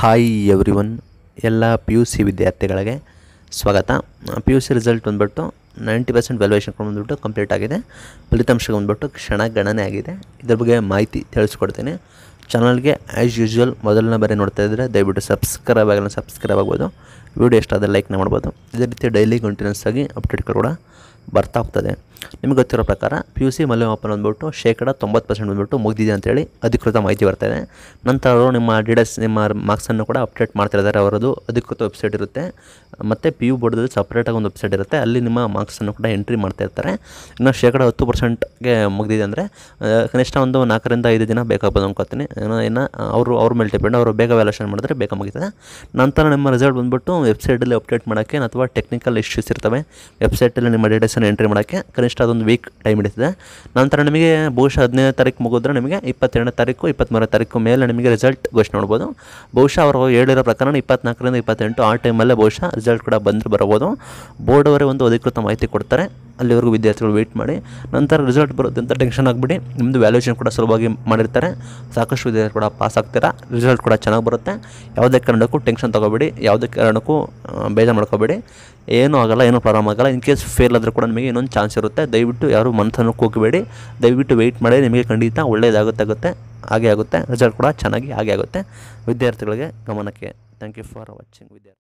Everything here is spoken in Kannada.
ಹಾಯ್ ಎವ್ರಿ ಒನ್ ಎಲ್ಲ ಪಿ ಯು ಸಿ ವಿದ್ಯಾರ್ಥಿಗಳಿಗೆ ಸ್ವಾಗತ ಪಿ ಯು ಸಿ ರಿಸಲ್ಟ್ ಬಂದ್ಬಿಟ್ಟು ನೈಂಟಿ ಪರ್ಸೆಂಟ್ ವ್ಯಾಲ್ಯೂಯೇಷನ್ ಬಂದ್ಬಿಟ್ಟು ಕಂಪ್ಲೀಟ್ ಆಗಿದೆ ಫಲಿತಾಂಶ ಕ್ಷಣ ಗಣನೆ ಆಗಿದೆ ಇದ್ರ ಬಗ್ಗೆ ಮಾಹಿತಿ ತಿಳಿಸ್ಕೊಡ್ತೀನಿ ಚಾನಲ್ಗೆ ಆ್ಯಸ್ ಯೂಶ್ವಲ್ ಮೊದಲನೇ ಬಾರಿ ನೋಡ್ತಾ ಇದ್ದರೆ ದಯವಿಟ್ಟು ಸಬ್ಸ್ಕ್ರೈಬ್ ಆಗಲ್ಲ ಸಬ್ಸ್ಕ್ರೈಬ್ ಆಗ್ಬೋದು ವಿಡಿಯೋ ಇಷ್ಟ ಆದರೆ ಲೈಕ್ನ ಮಾಡ್ಬೋದು ಇದೇ ರೀತಿ ಡೈಲಿ ಕಂಟಿನ್ಯೂಸ್ ಆಗಿ ಅಪ್ಡೇಟ್ಗಳು ಕೂಡ ಬರ್ತಾ ಹೋಗ್ತದೆ ನಿಮಗೆ ಗೊತ್ತಿರೋ ಪ್ರಕಾರ ಪಿ ಯು ಸಿ ಮೌಲ್ಯಮಾಪನ ಬಂದ್ಬಿಟ್ಟು ಶೇಕಡ ತೊಂಬತ್ತು ಪರ್ಸೆಂಟ್ ಬಂದ್ಬಿಟ್ಟು ಮುಗಿದಿದೆ ಅಂತೇಳಿ ಅಧಿಕೃತ ಮಾಹಿತಿ ಬರ್ತಾಯಿದೆ ನಂತರ ಅವರು ನಿಮ್ಮ ಡೀಟೇಲ್ಸ್ ನಿಮ್ಮ ಮಾರ್ಕ್ಸನ್ನು ಕೂಡ ಅಪ್ಡೇಟ್ ಮಾಡ್ತಾ ಇದ್ದಾರೆ ಅವರದು ಅಧಿಕೃತ ವೆಬ್ಸೈಟ್ ಇರುತ್ತೆ ಮತ್ತು ಪಿ ಯು ಬೋರ್ಡದಲ್ಲಿ ಸಪ್ರೇಟಾಗಿ ಒಂದು ವೆಬ್ಸೈಟ್ ಇರುತ್ತೆ ಅಲ್ಲಿ ನಿಮ್ಮ ಮಾರ್ಕ್ಸನ್ನು ಕೂಡ ಎಂಟ್ರಿ ಮಾಡ್ತಾಯಿರ್ತಾರೆ ಇನ್ನು ಶೇಕಡ ಹತ್ತು ಪರ್ಸೆಂಟ್ಗೆ ಮುಗಿದಿದೆ ಅಂದರೆ ಕನಿಷ್ಠ ಒಂದು ನಾಲ್ಕರಿಂದ ಐದು ದಿನ ಬೇಕಾಗ್ಬೋದು ಅನ್ಕೋತೀನಿ ಏನೋ ಇನ್ನು ಅವರು ಅವ್ರ ಮೇಲೆ ಡಿಪೆಂಡ್ ಅವರು ಬೇಗ ವ್ಯಾಲ್ಯೂಷನ್ ಮಾಡಿದ್ರೆ ಬೇಗ ಮುಗಿತದೆ ನಂತರ ನಿಮ್ಮ ರಿಸಲ್ಟ್ ಬಂದುಬಿಟ್ಟು ವೆಬ್ಸೈಟಲ್ಲಿ ಅಪ್ಡೇಟ್ ಮಾಡೋಕ್ಕೆ ಅಥವಾ ಟೆಕ್ನಿಕಲ್ ಇಶ್ಯೂಸ್ ಇರ್ತವೆ ವೆಬ್ಸೈಟಲ್ಲಿ ನಿಮ್ಮ ಡೇಟಾಸನ್ನು ಎಂಟ್ರಿ ಮಾಡೋಕ್ಕೆ ಕನಿಷ್ಠ ಅದೊಂದು ವೀಕ್ ಟೈಮ್ ಹಿಡಿತದೆ ನಂತರ ನಿಮಗೆ ಬಹುಶಃ ಹದಿನೈದು ತಾರೀಕು ಮುಗಿದ್ರೆ ನಿಮಗೆ ಇಪ್ಪತ್ತೆರಡನೇ ತಾರೀಕು ಇಪ್ಪತ್ತ್ಮೂರನೇ ತಾರೀಕು ಮೇಲೆ ನಿಮಗೆ ರಿಸಲ್ಟ್ ಘೋಷಣೆ ನೋಡ್ಬೋದು ಬಹುಶಃ ಅವರು ಹೇಳಿರೋ ಪ್ರಕಾರ ಇಪ್ಪತ್ತ್ನಾಲ್ಕರಿಂದ ಇಪ್ಪತ್ತೆಂಟು ಆ ಟೈಮಲ್ಲೇ ಬಹುಶಃ ರಿಸಲ್ಟ್ ಕೂಡ ಬಂದು ಬರಬಹುದು ಬೋರ್ಡ್ ಅವರೇ ಒಂದು ಅಧಿಕೃತ ಮಾಹಿತಿ ಕೊಡ್ತಾರೆ ಅಲ್ಲಿವರೆಗೂ ವಿದ್ಯಾರ್ಥಿಗಳು ವೆಯ್ಟ್ ಮಾಡಿ ನಂತರ ರಿಸಲ್ಟ್ ಬರುತ್ತೆ ಅಂತ ಟೆನ್ಷನ್ ಆಗಿಬಿಡಿ ನಿಮ್ಮದು ವ್ಯಾಲ್ಯೂಷನ್ ಕೂಡ ಸುಲಭವಾಗಿ ಮಾಡಿರ್ತಾರೆ ಸಾಕಷ್ಟು ವಿದ್ಯಾರ್ಥಿ ಕೂಡ ಪಾಸ್ ಆಗ್ತೀರಾ ರಿಸಲ್ಟ್ ಕೂಡ ಚೆನ್ನಾಗಿ ಬರುತ್ತೆ ಯಾವುದೇ ಕಾರಣಕ್ಕೂ ಟೆನ್ಷನ್ ತೊಗೋಬೇಡಿ ಯಾವುದೇ ಕಾರಣಕ್ಕೂ ಬೇಜಾರು ಮಾಡ್ಕೋಬೇಡಿ ಏನೂ ಆಗಲ್ಲ ಏನೂ ಪ್ರಾಬ್ಲಮ್ ಆಗಲ್ಲ ಇನ್ ಕೇಸ್ ಫೇಲ್ ಆದರೂ ಕೂಡ ನಿಮಗೆ ಇನ್ನೊಂದು ಚಾನ್ಸ್ ಇರುತ್ತೆ ದಯವಿಟ್ಟು ಯಾರು ಮನಸ್ಸನ್ನು ಕೂಗಬೇಡಿ ದಯವಿಟ್ಟು ವೆಯ್ಟ್ ಮಾಡಿ ನಿಮಗೆ ಖಂಡಿತ ಒಳ್ಳೆಯದಾಗುತ್ತಾಗುತ್ತೆ ಹಾಗೆ ಆಗುತ್ತೆ ರಿಸಲ್ಟ್ ಕೂಡ ಚೆನ್ನಾಗಿ ಹಾಗೆ ಆಗುತ್ತೆ ವಿದ್ಯಾರ್ಥಿಗಳಿಗೆ ಗಮನಕ್ಕೆ ಥ್ಯಾಂಕ್ ಯು ಫಾರ್ ವಾಚಿಂಗ್ ವಿದ್ಯಾರ್ಥಿ